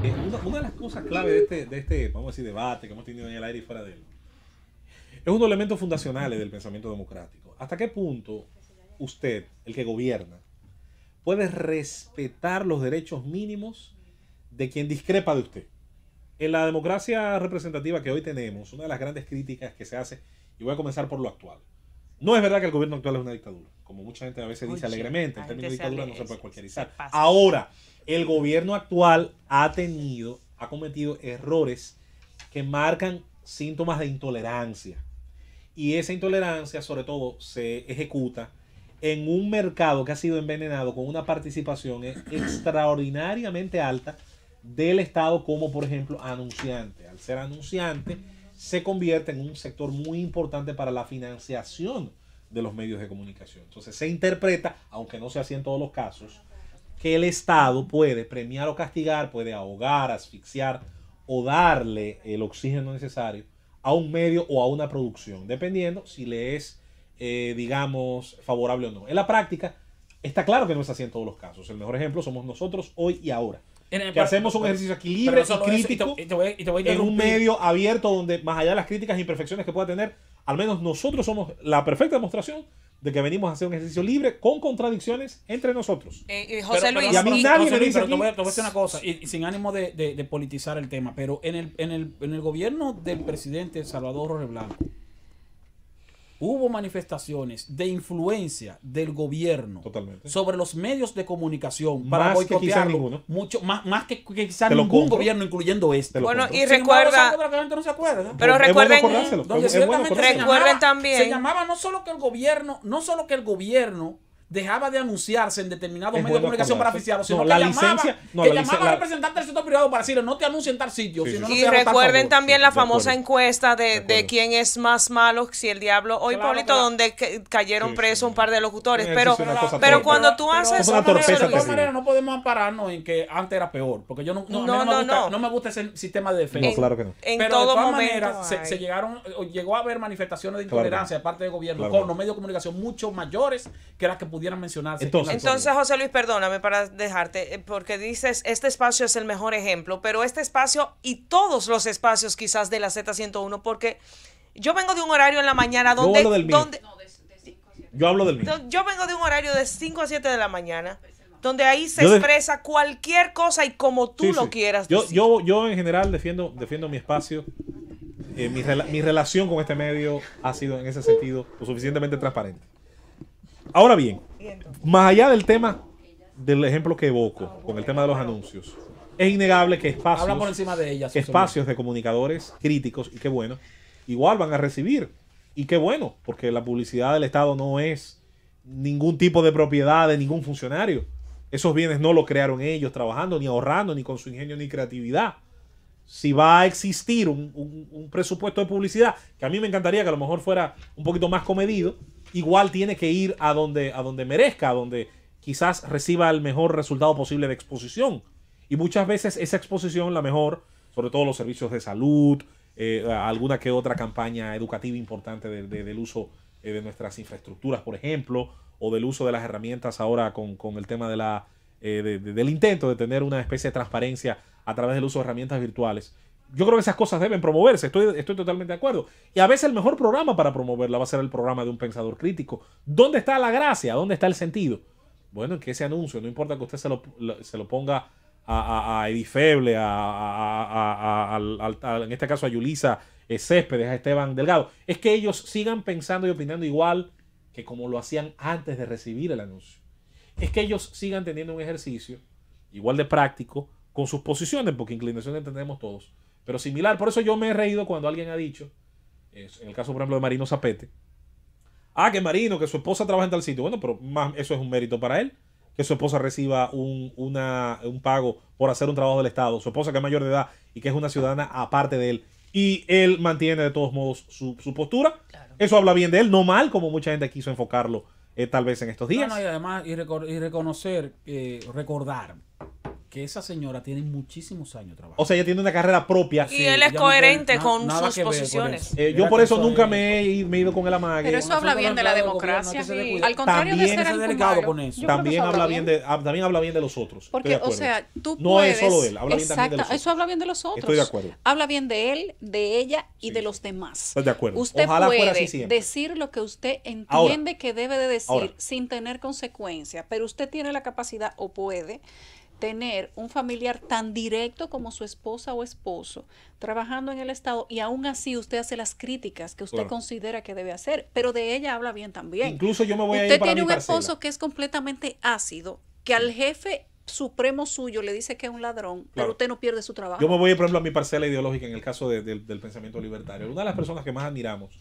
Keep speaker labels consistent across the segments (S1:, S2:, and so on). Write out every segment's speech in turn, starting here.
S1: Eh, una, de las cosas clave de este, de este, vamos a decir, debate que hemos tenido en el aire y fuera de él, es uno de los elementos fundacionales del pensamiento democrático. ¿Hasta qué punto usted, el que gobierna, puede respetar los derechos mínimos de quien discrepa de usted? En la democracia representativa que hoy tenemos, una de las grandes críticas que se hace, y voy a comenzar por lo actual, no es verdad que el gobierno actual es una dictadura, como mucha gente a veces dice alegremente, el término dictadura no se puede cualquierizar. Ahora, el gobierno actual ha tenido, ha cometido errores que marcan síntomas de intolerancia. Y esa intolerancia, sobre todo, se ejecuta en un mercado que ha sido envenenado con una participación e-, extraordinariamente alta del Estado como por ejemplo anunciante. Al ser anunciante se convierte en un sector muy importante para la financiación de los medios de comunicación. Entonces se interpreta, aunque no sea así en todos los casos, que el Estado puede premiar o castigar, puede ahogar, asfixiar o darle el oxígeno necesario a un medio o a una producción, dependiendo si le es, eh, digamos, favorable o no. En la práctica, está claro que no es así en todos los casos. El mejor ejemplo somos nosotros hoy y ahora. que hacemos un ejercicio aquí crítico en un medio abierto donde, más allá de las críticas e imperfecciones que pueda tener, al menos nosotros somos la perfecta demostración de que venimos a hacer un ejercicio libre con contradicciones entre nosotros. Eh, eh, José Luis, y a mí nadie me dice. te voy a decir una cosa, y, sin ánimo de, politizar el tema, pero en el, gobierno del presidente Salvador Robles hubo manifestaciones de influencia del gobierno sobre los medios de comunicación para más Mucho, más, que, quizás quizá ningún gobierno, incluyendo este. Bueno, y recuerda. Pero recuerden, también. Se llamaba no solo que el gobierno, no solo que el gobierno dejaba de anunciarse en determinados medios de comunicación para oficiales, no, la llamaba, licencia, que llamaba representantes del sector privado para decirle no te anuncie en tal sitio. y recuerden también la famosa encuesta de, de, quién es más malo, si el diablo o Hipólito, donde cayeron presos un par de locutores. Eh, pero, pero cuando tú haces... De todas maneras, no podemos ampararnos en que antes era peor, porque yo no, me, gusta, ese sistema de defensa. claro que no. pero de todas maneras, se, llegaron, llegó a haber manifestaciones de intolerancia de parte del gobierno con los medios de comunicación mucho mayores que las que pudieron entonces, José Luis, perdóname para dejarte, eh, porque dices, este espacio es el mejor ejemplo, pero este espacio y todos los espacios quizás de la Z101, porque yo vengo de un horario en la mañana donde... Yo hablo del mío. yo, vengo de un horario de 5 a 7 de la mañana pues, donde ahí se expresa cualquier cosa y como tú lo quieras. Yo, yo, en general defiendo, defiendo mi espacio. Eh, mi, mi relación con este medio ha sido en ese sentido lo suficientemente transparente. Ahora bien, más allá del tema, del ejemplo que evoco, con el tema de los anuncios, es innegable que espacios, de espacios de comunicadores críticos, y qué bueno, igual van a recibir. Y qué bueno, porque la publicidad del Estado no es ningún tipo de propiedad de ningún funcionario. Esos bienes no lo crearon ellos trabajando, ni ahorrando, ni con su ingenio, ni creatividad. Si va a existir un, un presupuesto de publicidad, que a mí me encantaría que a lo mejor fuera un poquito más comedido, igual tiene que ir a donde, a donde merezca, a donde quizás reciba el mejor resultado posible de exposición. Y muchas veces esa exposición, la mejor, sobre todo los servicios de salud, eh, alguna que otra campaña educativa importante del uso eh, de nuestras infraestructuras, por ejemplo, o del uso de las herramientas ahora con, el tema de la, eh, del intento de tener una especie de transparencia a través del uso de herramientas virtuales yo creo que esas cosas deben promoverse, estoy, estoy totalmente de acuerdo. Y a veces el mejor programa para promoverla va a ser el programa de un pensador crítico. ¿Dónde está la gracia? ¿Dónde está el sentido? Bueno, en que ese anuncio, no importa que usted se lo, ponga a, a, a Edifeble, en este caso a Yulisa eh, Céspedes, a Esteban Delgado, es que ellos sigan pensando y opinando igual que como lo hacían antes de recibir el anuncio. Es que ellos sigan teniendo un ejercicio igual de práctico con sus posiciones, porque inclinaciones entendemos todos pero similar, por eso yo me he reído cuando alguien ha dicho, en el caso por ejemplo de Marino Zapete, ah, que Marino, que su esposa trabaja en tal sitio. Bueno, pero eso es un mérito para él, que su esposa reciba un, un pago por hacer un trabajo del Estado, su esposa que es mayor de edad y que es una ciudadana aparte de él. Y él mantiene de todos modos su, postura. Eso habla bien de él, no mal, como mucha gente quiso enfocarlo eh, tal vez en estos días. y además, y, reconocer, eh, recordar que esa señora tiene muchísimos años trabajando. O sea, ella tiene una carrera propia. Y él es coherente con sus posiciones. yo por eso eh, nunca me he, ido con el amague. Pero eso habla bien de la democracia. Al contrario de ser con eso. También habla bien. de, también habla bien de los otros. Porque, o sea, tú puedes... No es solo él, habla de los otros. Eso habla bien de los otros. Estoy de acuerdo. Habla bien de él, de ella y de los demás. Estoy de acuerdo. Usted puede decir lo que usted entiende que debe de decir sin tener consecuencias, pero usted tiene la capacidad o puede tener un familiar tan directo como su esposa o esposo trabajando en el Estado y aún así usted hace las críticas que usted considera que debe hacer, pero de ella habla bien también. Incluso yo me voy a ir tiene un esposo que es completamente ácido, que al jefe supremo suyo le dice que es un ladrón, pero usted no pierde su trabajo. Yo me voy, por ejemplo, a mi parcela ideológica en el caso del pensamiento libertario. Una de las personas que más admiramos,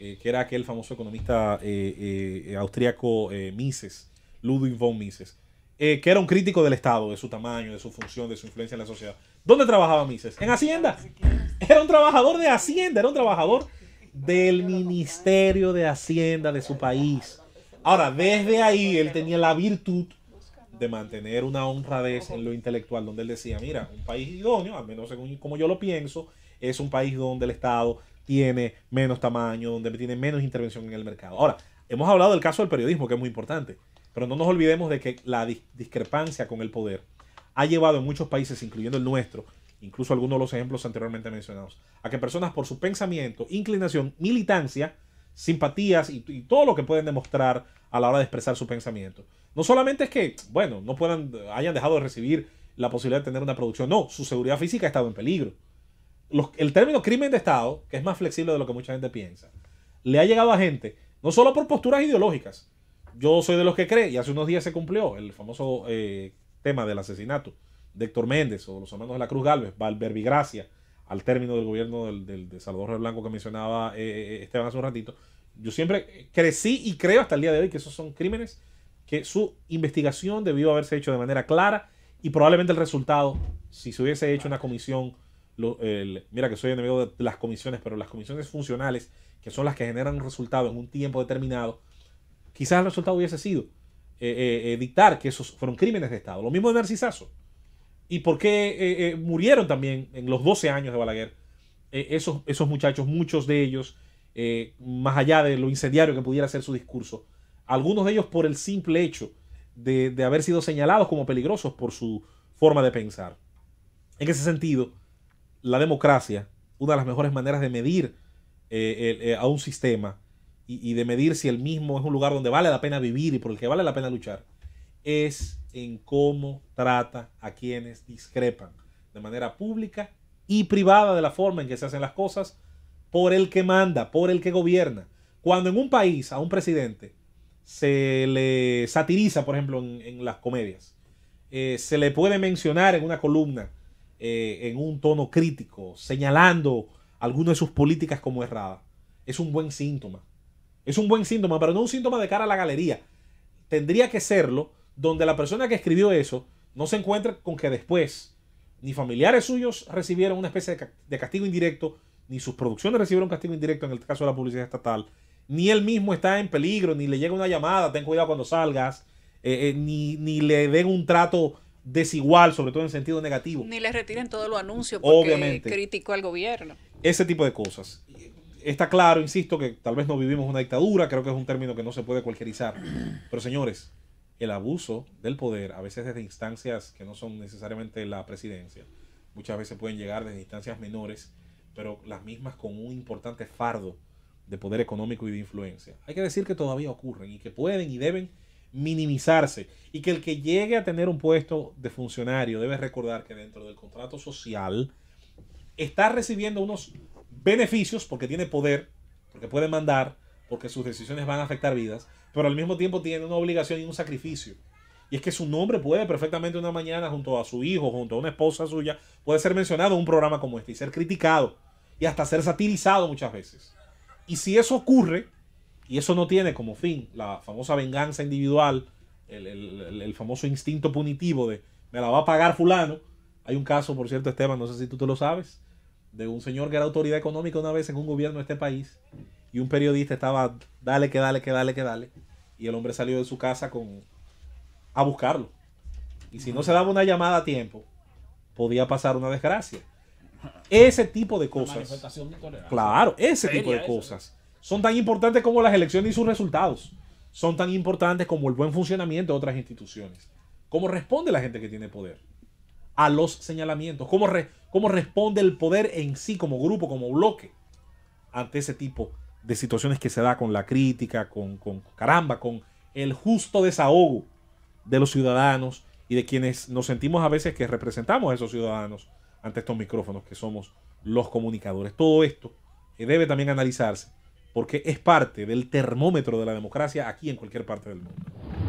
S1: eh, que era aquel famoso economista austriaco eh, eh, austríaco Mises, Ludwig von Mises, eh, que era un crítico del Estado, de su tamaño, de su función, de su influencia en la sociedad. ¿Dónde trabajaba Mises? En Hacienda. Era un trabajador de Hacienda, era un trabajador del Ministerio de Hacienda de su país. Ahora, desde ahí él tenía la virtud de mantener una honradez en lo intelectual, donde él decía, mira, un país idóneo, al menos según como yo lo pienso, es un país donde el Estado tiene menos tamaño, donde tiene menos intervención en el mercado. Ahora, hemos hablado del caso del periodismo, que es muy importante. Pero no nos olvidemos de que la discrepancia con el poder ha llevado en muchos países, incluyendo el nuestro, incluso algunos de los ejemplos anteriormente mencionados, a que personas por su pensamiento, inclinación, militancia, simpatías y, todo lo que pueden demostrar a la hora de expresar su pensamiento. No solamente es que, bueno, no puedan, hayan dejado de recibir la posibilidad de tener una producción, no, su seguridad física ha estado en peligro. el término crimen de Estado, que es más flexible de lo que mucha gente piensa, le ha llegado a gente, no solo por posturas ideológicas, yo soy de los que cree, y hace unos días se cumplió el famoso eh, tema del asesinato de Héctor Méndez o los hermanos de la Cruz Galvez, Valverbigracia, al término del gobierno del, de Salvador Blanco que mencionaba eh, eh, eh, Esteban hace un ratito. Yo siempre crecí y creo hasta el día de hoy que esos son crímenes que su investigación debió haberse hecho de manera clara y probablemente el resultado, si se hubiese hecho una comisión, lo, mira que soy enemigo de las comisiones, pero las comisiones funcionales, que son las que generan un resultado en un tiempo determinado, quizás el resultado hubiese sido eh, eh, eh, dictar que esos fueron crímenes de Estado. Lo mismo de Narcisazo. ¿Y por qué murieron también en los 12 años de Balaguer esos, esos muchachos, muchos de ellos, más allá de lo incendiario que pudiera ser su discurso? Algunos de ellos por el simple hecho de, de haber sido señalados como peligrosos por su forma de pensar. En ese sentido, la democracia, una de las mejores maneras de medir a un sistema, y, de medir si el mismo es un lugar donde vale la pena vivir y por el que vale la pena luchar, es en cómo trata a quienes discrepan de manera pública y privada de la forma en que se hacen las cosas por el que manda, por el que gobierna. Cuando en un país a un presidente se le satiriza, por ejemplo, en, las comedias, eh, se le puede mencionar en una columna eh, en un tono crítico, señalando alguna de sus políticas como errada es un buen síntoma es un buen síntoma, pero no un síntoma de cara a la galería. Tendría que serlo donde la persona que escribió eso no se encuentre con que después ni familiares suyos recibieron una especie de castigo indirecto, ni sus producciones recibieron castigo indirecto en el caso de la publicidad estatal, ni él mismo está en peligro, ni le llega una llamada, ten cuidado cuando salgas, eh, eh, ni, le den un trato desigual, sobre todo en sentido negativo. Ni le retiren todos los anuncios porque Obviamente. criticó al gobierno. Ese tipo de cosas está claro, insisto, que tal vez no vivimos una dictadura, creo que es un término que no se puede cualquierizar. Pero señores, el abuso del poder, a veces desde instancias que no son necesariamente la presidencia, muchas veces pueden llegar desde instancias menores, pero las mismas con un importante fardo de poder económico y de influencia. Hay que decir que todavía ocurren y que pueden y deben minimizarse y que el que llegue a tener un puesto de funcionario debe recordar que dentro del contrato social está recibiendo unos beneficios porque tiene poder, porque puede mandar, porque sus decisiones van a afectar vidas, pero al mismo tiempo tiene una obligación y un sacrificio. Y es que su nombre puede perfectamente una mañana junto a su hijo, junto a una esposa suya, puede ser mencionado en un programa como este y ser criticado y hasta ser satirizado muchas veces. Y si eso ocurre, y eso no tiene como fin la famosa venganza individual, el, famoso instinto punitivo de me la va a pagar fulano, hay un caso, por cierto, Esteban, no sé si tú te lo sabes, de un señor que era autoridad económica una vez en un gobierno de este país y un periodista estaba, dale, que dale, que dale, que dale. Y el hombre salió de su casa con a buscarlo. Y si no se daba una llamada a tiempo, podía pasar una desgracia. Ese tipo de cosas. Claro, ese tipo de cosas. Son tan importantes como las elecciones y sus resultados. Son tan importantes como el buen funcionamiento de otras instituciones. Cómo responde la gente que tiene poder a los señalamientos, cómo, cómo responde el poder en sí como grupo, como bloque, ante ese tipo de situaciones que se da con la crítica, con, con caramba, con el justo desahogo de los ciudadanos y de quienes nos sentimos a veces que representamos a esos ciudadanos ante estos micrófonos que somos los comunicadores. Todo esto eh, debe también analizarse porque es parte del termómetro de la democracia aquí en cualquier parte del mundo.